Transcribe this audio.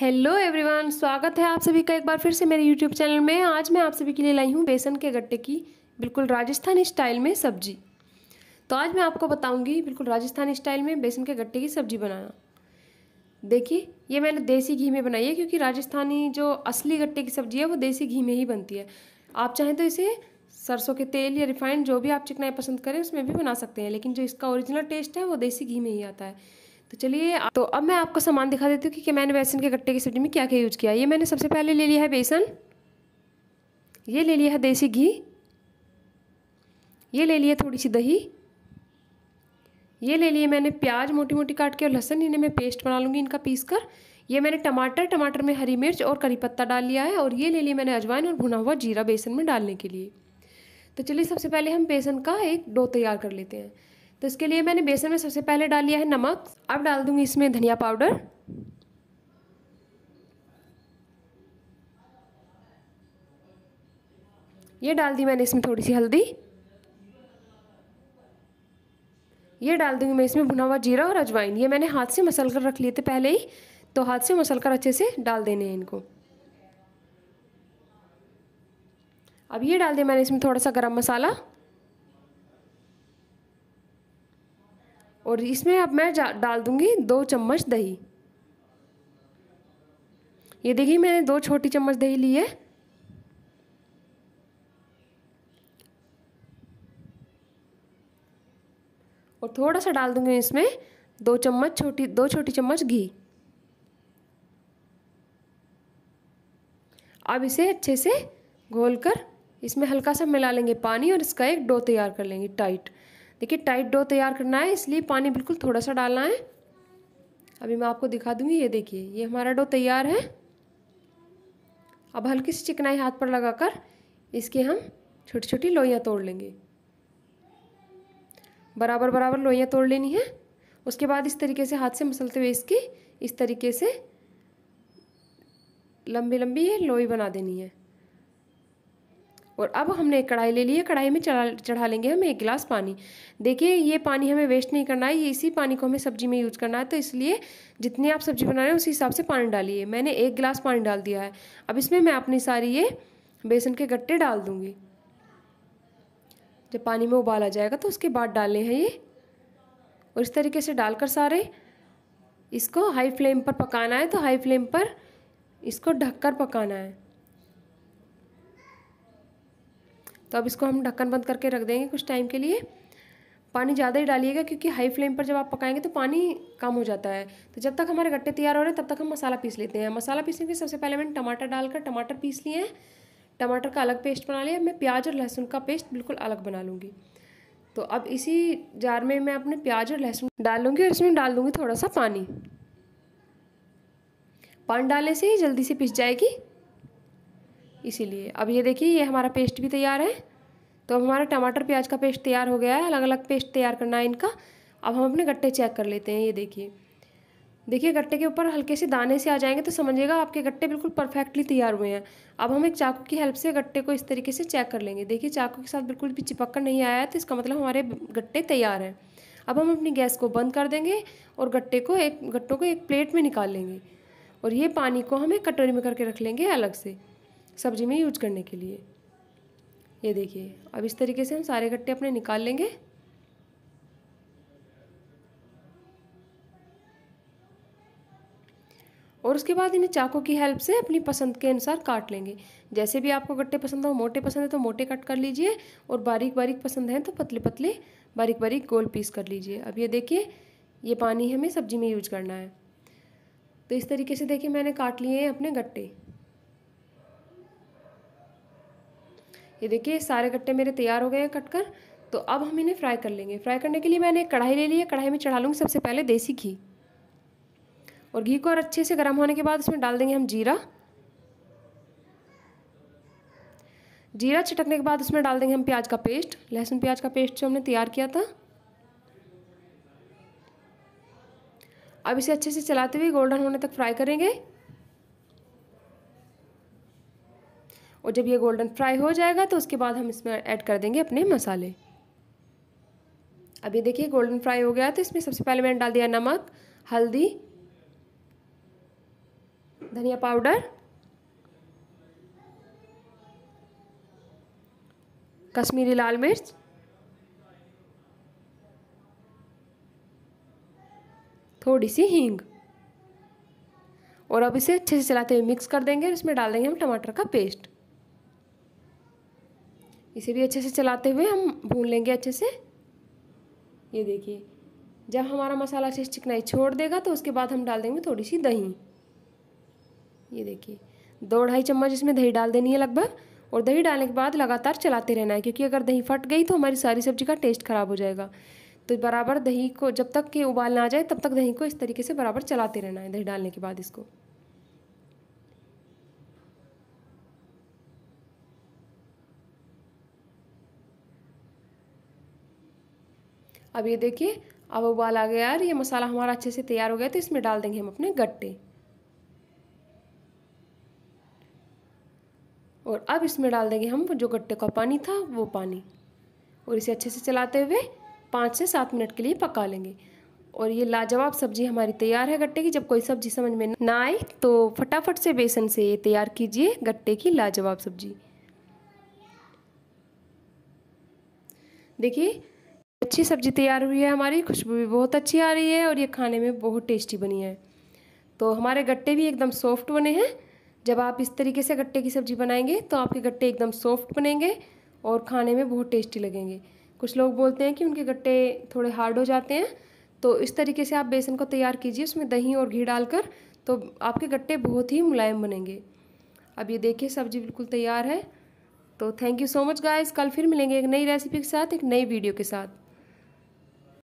hello everyone स्वागत है आप सभी का एक बार फिर से मेरे यूट्यूब चैनल में आज मैं आप सभी के लिए लाई हूँ बेसन के गट्टे की बिल्कुल राजस्थानी स्टाइल में सब्जी तो आज मैं आपको बताऊँगी बिल्कुल राजस्थानी स्टाइल में बेसन के गट्टे की सब्जी बनाना देखिए ये मैंने देसी घी में बनाई है क्योंकि राजस्थानी जो असली गट्टे की सब्जी है वो देसी घी में ही बनती है आप चाहें तो इसे सरसों के तेल या रिफाइंड जो भी आप चिकनाई पसंद करें उसमें भी बना सकते हैं लेकिन जो इसका ओरिजिनल टेस्ट है वो देसी घी में ही आता है तो चलिए तो अब मैं आपको सामान दिखा देती हूँ कि, मैंने बेसन के गट्टे की सब्ज़ी में क्या क्या यूज़ किया ये मैंने सबसे पहले ले लिया है बेसन ये ले लिया है देसी घी ये ले लिया थोड़ी सी दही ये ले लिए मैंने प्याज मोटी मोटी काट के और लहसन इन्हें मैं पेस्ट बना लूँगी इनका पीस कर ये मैंने टमाटर टमाटर में हरी मिर्च और करी पत्ता डाल लिया है और ये ले लिए मैंने अजवाइन और भुना हुआ जीरा बेसन में डालने के लिए तो चलिए सबसे पहले हम बेसन का एक डो तैयार कर लेते हैं तो इसके लिए मैंने बेसन में सबसे पहले डाल लिया है नमक अब डाल दूंगी इसमें धनिया पाउडर ये डाल दी मैंने इसमें थोड़ी सी हल्दी ये डाल दूंगी मैं इसमें भुना हुआ जीरा और अजवाइन ये मैंने हाथ से मसल कर रख लिए थे पहले ही तो हाथ से मसल कर अच्छे से डाल देने हैं इनको अब ये डाल दिया मैंने इसमें थोड़ा सा गरम मसाला और इसमें अब मैं डाल दूंगी दो चम्मच दही ये देखिए मैंने दो छोटी चम्मच दही ली है और थोड़ा सा डाल दूंगी इसमें दो चम्मच छोटी दो छोटी चम्मच घी अब इसे अच्छे से घोलकर इसमें हल्का सा मिला लेंगे पानी और इसका एक डो तैयार कर लेंगे टाइट देखिए टाइट डो तैयार करना है इसलिए पानी बिल्कुल थोड़ा सा डालना है अभी मैं आपको दिखा दूंगी ये देखिए ये हमारा डो तैयार है अब हल्की सी चिकनाई हाथ पर लगाकर इसके हम छोटी छोटी लोइयाँ तोड़ लेंगे बराबर बराबर लोइयाँ तोड़ लेनी है उसके बाद इस तरीके से हाथ से मसलते हुए इसकी इस तरीके से लंबी लंबी ये लोई बना देनी है और अब हमने कढ़ाई ले ली है कढ़ाई में चढ़ा चढ़ा लेंगे हम एक गिलास पानी देखिए ये पानी हमें वेस्ट नहीं करना है ये इसी पानी को हमें सब्जी में यूज़ करना है तो इसलिए जितनी आप सब्जी बना रहे हैं उसी हिसाब से पानी डालिए मैंने एक गिलास पानी डाल दिया है अब इसमें मैं अपनी सारी ये बेसन के गट्टे डाल दूँगी जब पानी में उबाला जाएगा तो उसके बाद डालने हैं ये और इस तरीके से डालकर सारे इसको हाई फ्लेम पर पकाना है तो हाई फ्लेम पर इसको ढककर पकाना है तो अब इसको हम ढक्कन बंद करके रख देंगे कुछ टाइम के लिए पानी ज़्यादा ही डालिएगा क्योंकि हाई फ्लेम पर जब आप पकाएंगे तो पानी कम हो जाता है तो जब तक हमारे गट्टे तैयार हो रहे हैं तब तक हम मसाला पीस लेते हैं मसाला पीसने के लिए सबसे पहले मैंने टमाटर डालकर टमाटर पीस लिए हैं टमाटर का अलग पेस्ट बना लिया मैं प्याज और लहसुन का पेस्ट बिल्कुल अलग बना लूँगी तो अब इसी जार में मैं अपने प्याज और लहसुन डाल लूँगी और इसमें डाल दूँगी थोड़ा सा पानी पानी डालने से ही जल्दी से पिस जाएगी इसीलिए अब ये देखिए ये हमारा पेस्ट भी तैयार है तो अब हमारा टमाटर प्याज का पेस्ट तैयार हो गया है अलग अलग पेस्ट तैयार करना है इनका अब हम अपने गट्टे चेक कर लेते हैं ये देखिए देखिए गट्टे के ऊपर हल्के से दाने से आ जाएंगे तो समझिएगा आपके गट्टे बिल्कुल परफेक्टली तैयार हुए हैं अब हम एक चाकू की हेल्प से गट्टे को इस तरीके से चेक कर लेंगे देखिए चाकू के साथ बिल्कुल भी चिपक नहीं आया है तो इसका मतलब हमारे गट्टे तैयार हैं अब हम अपनी गैस को बंद कर देंगे और गट्टे को एक गट्टों को एक प्लेट में निकाल लेंगे और ये पानी को हम एक कटोरी में करके रख लेंगे अलग से सब्जी में यूज करने के लिए ये देखिए अब इस तरीके से हम सारे गट्टे अपने निकाल लेंगे और उसके बाद इन्हें चाकू की हेल्प से अपनी पसंद के अनुसार काट लेंगे जैसे भी आपको गट्टे पसंद हो मोटे पसंद है तो मोटे कट कर लीजिए और बारीक बारीक पसंद है तो पतले पतले बारीक बारीक गोल पीस कर लीजिए अब ये देखिए ये पानी हमें सब्जी में यूज करना है तो इस तरीके से देखिए मैंने काट लिए हैं अपने गट्टे ये देखिए सारे गट्टे मेरे तैयार हो गए हैं कट कर तो अब हम इन्हें फ्राई कर लेंगे फ्राई करने के लिए मैंने एक कढ़ाई ले ली है कढ़ाई में चढ़ा लूँगी सबसे पहले देसी घी और घी को और अच्छे से गर्म होने के बाद इसमें डाल देंगे हम जीरा जीरा छिटकने के बाद उसमें डाल देंगे हम प्याज का पेस्ट लहसुन प्याज का पेस्ट जो हमने तैयार किया था अब इसे अच्छे से चलाते हुए गोल्डन होने तक फ्राई करेंगे और जब ये गोल्डन फ्राई हो जाएगा तो उसके बाद हम इसमें ऐड कर देंगे अपने मसाले अब ये देखिए गोल्डन फ्राई हो गया तो इसमें सबसे पहले मैंने डाल दिया नमक हल्दी धनिया पाउडर कश्मीरी लाल मिर्च थोड़ी सी हींग और अब इसे अच्छे से चलाते हुए मिक्स कर देंगे और इसमें डाल देंगे हम टमाटर का पेस्ट इसे भी अच्छे से चलाते हुए हम भून लेंगे अच्छे से ये देखिए जब हमारा मसाला अच्छे से चिकनाई छोड़ देगा तो उसके बाद हम डाल देंगे थोड़ी सी दही ये देखिए दो ढाई चम्मच इसमें दही डाल देनी है लगभग और दही डालने के बाद लगातार चलाते रहना है क्योंकि अगर दही फट गई तो हमारी सारी सब्जी का टेस्ट खराब हो जाएगा तो बराबर दही को जब तक कि उबाल ना आ जाए तब तक दही को इस तरीके से बराबर चलाते रहना है दही डालने के बाद इसको अब ये देखिए अब उबाल आ गया यार ये मसाला हमारा अच्छे से तैयार हो गया तो इसमें डाल देंगे हम अपने गट्टे और अब इसमें डाल देंगे हम जो गट्टे का पानी था वो पानी और इसे अच्छे से चलाते हुए पाँच से सात मिनट के लिए पका लेंगे और ये लाजवाब सब्जी हमारी तैयार है गट्टे की जब कोई सब्जी समझ में ना आए तो फटाफट से बेसन से ये तैयार कीजिए गट्टे की लाजवाब सब्जी देखिए अच्छी सब्ज़ी तैयार हुई है हमारी खुशबू भी बहुत अच्छी आ रही है और ये खाने में बहुत टेस्टी बनी है तो हमारे गट्टे भी एकदम सॉफ्ट बने हैं जब आप इस तरीके से गट्टे की सब्ज़ी बनाएंगे तो आपके गट्टे एकदम सॉफ्ट बनेंगे और खाने में बहुत टेस्टी लगेंगे कुछ लोग बोलते हैं कि उनके गट्टे थोड़े हार्ड हो जाते हैं तो इस तरीके से आप बेसन को तैयार कीजिए उसमें दही और घी डालकर तो आपके गट्टे बहुत ही मुलायम बनेंगे अब ये देखिए सब्ज़ी बिल्कुल तैयार है तो thank you so much guys कल फिर मिलेंगे एक नई रेसिपी के साथ एक नई वीडियो के साथ